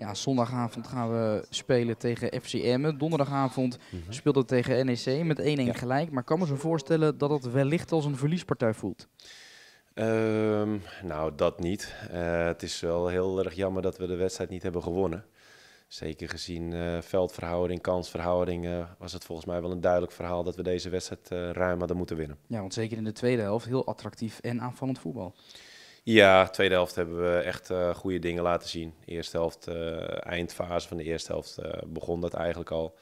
Ja, zondagavond gaan we spelen tegen FCM. Donderdagavond mm -hmm. tegen NEC met 1-1 gelijk. Maar kan me zo voorstellen dat het wellicht als een verliespartij voelt. Ehm, nou, dat niet. Eh, het is wel heel erg jammer dat we de wedstrijd niet hebben gewonnen. Zeker gezien eh, veldverhouding, kansverhouding, eh, was het volgens mij wel een duidelijk verhaal dat we deze wedstrijd ruim hadden moeten winnen. Ja, want zeker in de tweede helft heel attractief en aanvallend voetbal. Ja, tweede helft hebben we echt eh, goede dingen laten zien. Eerste helft, eh, eindfase van de eerste helft eh, begon dat eigenlijk al.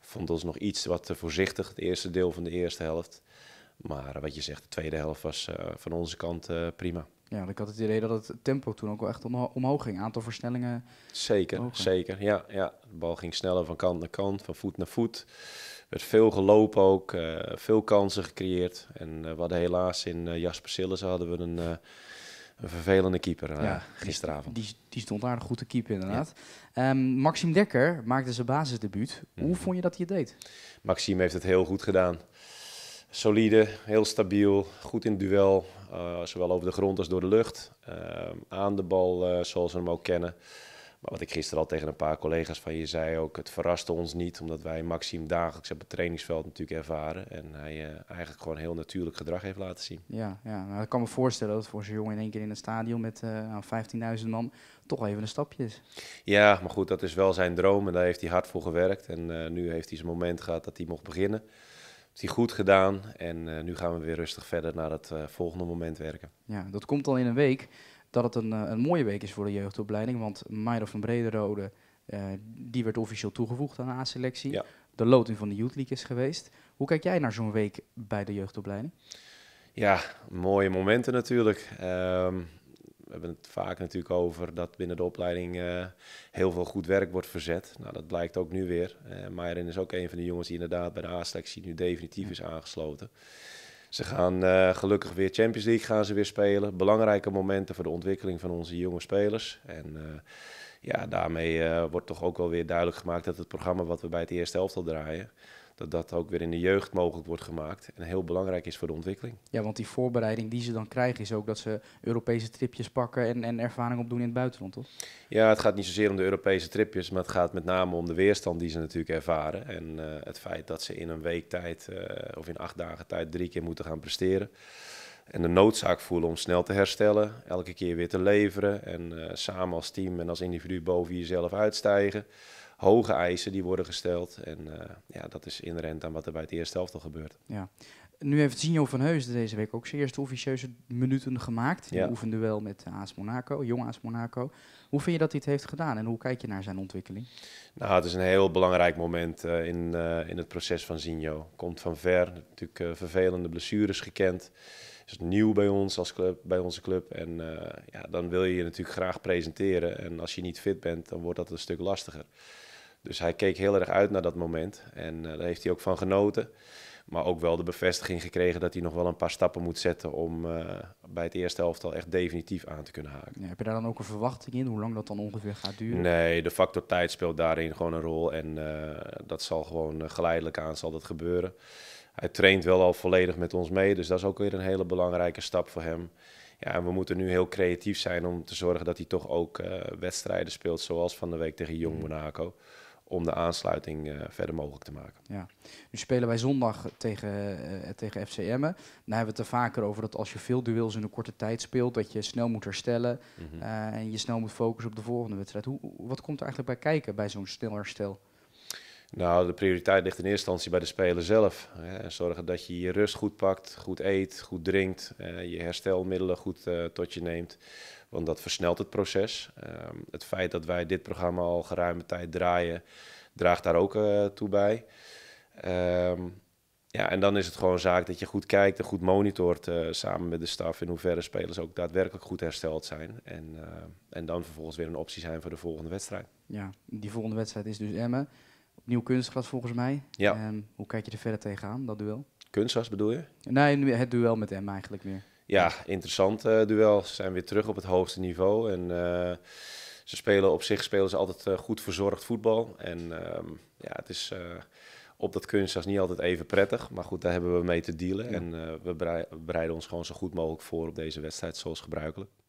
Vond ons nog iets wat te voorzichtig, het eerste deel van de eerste helft. Maar wat je zegt, de tweede helft was van onze kant prima. Ja, ik had het idee dat het tempo toen ook wel echt omhoog ging. Aantal versnellingen. Zeker, zeker. Ja, ja, de bal ging sneller van kant naar kant, van voet naar voet. Er werd veel gelopen ook, veel kansen gecreëerd. En we hadden helaas in Jasper Sillissen hadden we een een vervelende keeper eh, gisteravond. Die, die, stond aardig goed te keeper inderdaad. Ehm, Maxime Dekker maakte zijn basisdebuut. Hoe mhm. vond je dat hij het deed? Maxime heeft het heel goed gedaan. Solide, heel stabiel, goed in het duel. Eh, zowel over de grond als door de lucht. Ehm, aan de bal, eh, zoals we hem ook kennen. Maar wat ik gisteren al tegen een paar collega's van je zei ook, het verraste ons niet, omdat wij Maxim dagelijks op het trainingsveld natuurlijk ervaren. En hij eh, eigenlijk gewoon heel natuurlijk gedrag heeft laten zien. Ja, ja nou, ik kan me voorstellen dat voor zo'n jongen in één keer in een stadion met 15.000 eh, nou, man toch even een stapje is. Ja, maar goed, dat is wel zijn droom en daar heeft hij hard voor gewerkt. En eh, nu heeft hij zijn moment gehad dat hij mocht beginnen. Dat heeft hij goed gedaan en nu gaan we weer rustig verder naar het volgende moment werken. Ja, dat komt al in een week dat het een, eh, een mooie week is voor de jeugdopleiding. Want Meijer van Brederode, eh, die werd officieel toegevoegd aan de A-selectie. De loting van de Youth League is geweest. Hoe kijk jij naar zo'n week bij de jeugdopleiding? Ja, mooie momenten natuurlijk. Ehm, we hebben het vaak natuurlijk over dat binnen de opleiding eh, heel veel goed werk wordt verzet. Nou, dat blijkt ook nu weer. Uh, Meijerin is ook een van de jongens die inderdaad bij de A-selectie nu definitief is aangesloten. Ze gaan eh, gelukkig weer Champions League gaan ze weer spelen. Belangrijke momenten voor de ontwikkeling van onze jonge spelers. En eh, ja, daarmee eh, wordt toch ook wel weer duidelijk gemaakt dat het programma wat we bij het eerste elftal draaien, dat dat ook weer in de jeugd mogelijk wordt gemaakt. En heel belangrijk is voor de ontwikkeling. Ja, want die voorbereiding die ze dan krijgen is ook dat ze Europese tripjes pakken en, en ervaring opdoen in het buitenland, toch? Ja, het gaat niet zozeer om de Europese tripjes, maar het gaat met name om de weerstand die ze natuurlijk ervaren. En eh, het feit dat ze in een week tijd eh, of in acht dagen tijd drie keer moeten gaan presteren. En de noodzaak voelen om snel te herstellen, elke keer weer te leveren en eh, samen als team en als individu boven jezelf uitstijgen hoge eisen die worden gesteld. En eh, ja, dat is inherent aan wat er bij het eerste helft gebeurt. Ja. Nu heeft Sinjo van Heusden deze week ook zijn eerste officieuze minuten gemaakt. Ja. oefende wel met AS Monaco, jong AS Monaco. Hoe vind je dat hij het heeft gedaan en hoe kijk je naar zijn ontwikkeling? Nou, het is een heel belangrijk moment eh, in, eh, in het proces van Sinjo. Komt van ver, natuurlijk vervelende blessures gekend is nieuw bij ons als club, bij onze club. En ja, dan wil je je natuurlijk graag presenteren. En als je niet fit bent, dan wordt dat een stuk lastiger. Dus hij keek heel erg uit naar dat moment. En eh, daar heeft hij ook van genoten. Maar ook wel de bevestiging gekregen dat hij nog wel een paar stappen moet zetten om eh, bij het eerste helftal echt definitief aan te kunnen haken. heb je daar dan ook een verwachting in, hoe lang dat dan ongeveer gaat duren? Nee, de factor tijd speelt daarin gewoon een rol en eh, dat zal gewoon geleidelijk aan zal dat gebeuren. Hij traint wel al volledig met ons mee, dus dat is ook weer een hele belangrijke stap voor hem. Ja, en we moeten nu heel creatief zijn om te zorgen dat hij toch ook wedstrijden speelt, zoals van de week tegen Jong mm. Monaco om de aansluiting eh, verder mogelijk te maken. Ja. Nu spelen wij zondag tegen, uh, tegen FCM. Daar hebben we het er vaker over dat als je veel duels in een korte tijd speelt, dat je snel moet herstellen mhm. en je snel moet focussen op de volgende wedstrijd. Hoe, wat komt er eigenlijk bij kijken bij zo'n snel herstel? Nou, de prioriteit ligt in eerste instantie bij de speler zelf. Hè. Zorgen dat je je rust goed pakt, goed eet, goed drinkt, je herstelmiddelen goed tot je neemt want dat versnelt het proces. Ehm, het feit dat wij dit programma al geruime tijd draaien, draagt daar ook eh, toe bij. Ehm, ja, en dan is het gewoon zaak dat je goed kijkt en goed monitort eh, samen met de staf in hoeverre spelers ook daadwerkelijk goed hersteld zijn. En, eh, en dan vervolgens weer een optie zijn voor de volgende wedstrijd. Ja, die volgende wedstrijd is dus Emmen. Opnieuw kunstgras volgens mij. Ja. Ehm, hoe kijk je er verder tegenaan, dat duel? Kunstgras bedoel je? Nee, het duel met Emme eigenlijk meer ja, interessant eh, duel. Ze zijn weer terug op het hoogste niveau. En eh, ze spelen op zich spelen ze altijd eh, goed verzorgd voetbal. En um, ja, het is op dat kunstgras niet altijd even prettig. Maar goed, daar hebben we mee te dealen. En we bereiden ons gewoon zo goed mogelijk voor op deze wedstrijd, zoals gebruikelijk.